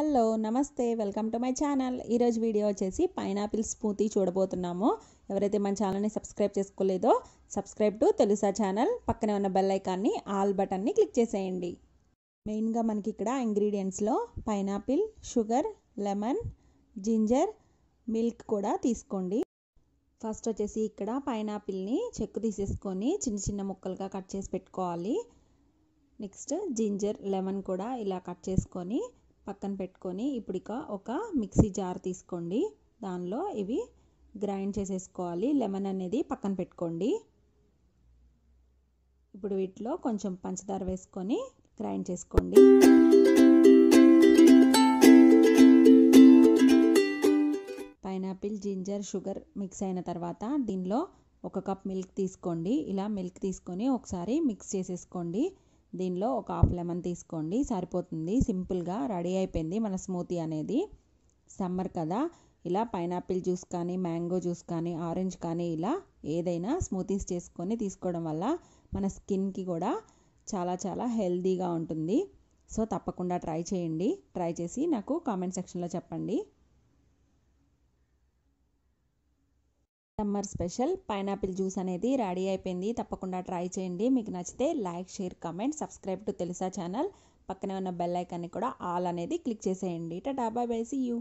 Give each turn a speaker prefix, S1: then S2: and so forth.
S1: hello నమస్తే welcome to my channel ఈరోజు video వచ్చేసి పైనాపిల్ స్మూతీ చూడబోతున్నాము ఎవరైతే మన ఛానల్ని సబ్స్క్రైబ్ చేసుకోలేదో సబ్స్క్రైబ్ టు తెలుసా ఛానల్ పక్కనే ఉన్న బెల్ ఐకాన్ని ఆల్ బటన్ని క్లిక్ చేసేయండి మెయిన్గా మనకి ఇక్కడ ఇంగ్రీడియంట్స్లో pineapple sugar lemon ginger milk కూడా తీసుకోండి ఫస్ట్ వచ్చేసి ఇక్కడ పైనాపిల్ని చెక్కు తీసేసుకొని చిన్న చిన్న ముక్కలుగా కట్ చేసి పెట్టుకోవాలి నెక్స్ట్ జింజర్ లెమన్ కూడా ఇలా కట్ చేసుకొని పక్కన పెట్టుకొని ఇప్పుడు ఇక ఒక మిక్సీ జార్ తీసుకోండి దానిలో ఇవి గ్రైండ్ చేసేసుకోవాలి లెమన్ అనేది పక్కన పెట్టుకోండి ఇప్పుడు వీటిలో కొంచెం పంచదార వేసుకొని గ్రైండ్ చేసుకోండి పైనాపిల్ జింజర్ షుగర్ మిక్స్ అయిన తర్వాత దీనిలో ఒక కప్ మిల్క్ తీసుకోండి ఇలా మిల్క్ తీసుకొని ఒకసారి మిక్స్ చేసేసుకోండి దీనిలో ఒక హాఫ్ లెమన్ తీసుకోండి సరిపోతుంది సింపుల్గా రెడీ అయిపోయింది మన స్మూతీ అనేది సమ్మర్ కదా ఇలా పైనాపిల్ జ్యూస్ కానీ మ్యాంగో జ్యూస్ కానీ ఆరెంజ్ కానీ ఇలా ఏదైనా స్మూతీస్ చేసుకొని తీసుకోవడం వల్ల మన స్కిన్కి కూడా చాలా చాలా హెల్దీగా ఉంటుంది సో తప్పకుండా ట్రై చేయండి ట్రై చేసి నాకు కామెంట్ సెక్షన్లో చెప్పండి సమ్మర్ స్పెషల్ పైనాపిల్ జ్యూస్ అనేది రెడీ అయిపోయింది తప్పకుండా ట్రై చేయండి మీకు నచ్చితే like share comment subscribe to తెలుసా ఛానల్ పక్కనే ఉన్న బెల్ ఐకాన్ని కూడా ఆల్ అనేది క్లిక్ చేసేయండి ఇట డాబా బై సీ యూ